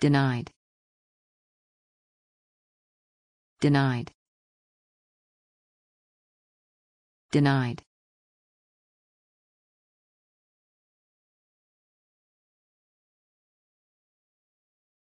Denied. Denied. Denied.